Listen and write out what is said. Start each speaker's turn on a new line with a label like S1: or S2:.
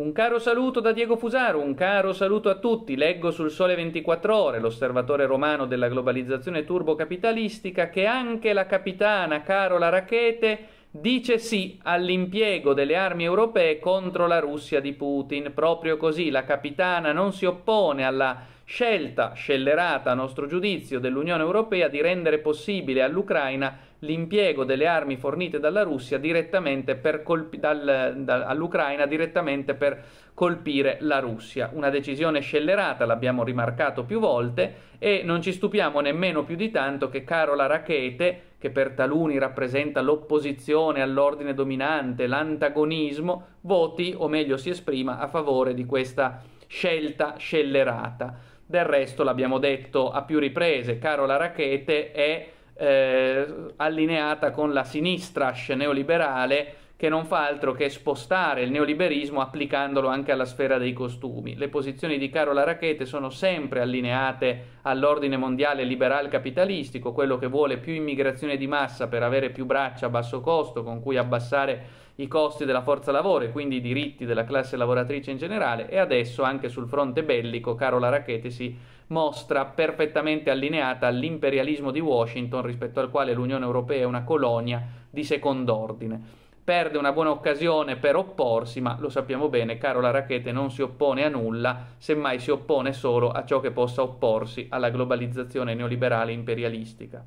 S1: Un caro saluto da Diego Fusaro, un caro saluto a tutti. Leggo sul Sole 24 Ore, l'osservatore romano della globalizzazione turbocapitalistica, che anche la capitana Carola Rachete dice sì all'impiego delle armi europee contro la Russia di Putin. Proprio così la capitana non si oppone alla scelta scellerata, a nostro giudizio, dell'Unione Europea di rendere possibile all'Ucraina l'impiego delle armi fornite dalla Russia direttamente per colpi- dal, dal, all'Ucraina direttamente per colpire la Russia. Una decisione scellerata, l'abbiamo rimarcato più volte, e non ci stupiamo nemmeno più di tanto che Carola Rackete che per taluni rappresenta l'opposizione all'ordine dominante, l'antagonismo, voti o meglio si esprima a favore di questa scelta scellerata. Del resto l'abbiamo detto a più riprese, Carola Rackete è eh, allineata con la sinistra neoliberale che non fa altro che spostare il neoliberismo applicandolo anche alla sfera dei costumi. Le posizioni di Carola Rackete sono sempre allineate all'ordine mondiale liberal capitalistico, quello che vuole più immigrazione di massa per avere più braccia a basso costo con cui abbassare i costi della forza lavoro e quindi i diritti della classe lavoratrice in generale e adesso anche sul fronte bellico Carola Rackete si mostra perfettamente allineata all'imperialismo di Washington rispetto al quale l'Unione Europea è una colonia di secondo ordine perde una buona occasione per opporsi, ma lo sappiamo bene, Carola Rackete non si oppone a nulla, semmai si oppone solo a ciò che possa opporsi alla globalizzazione neoliberale imperialistica.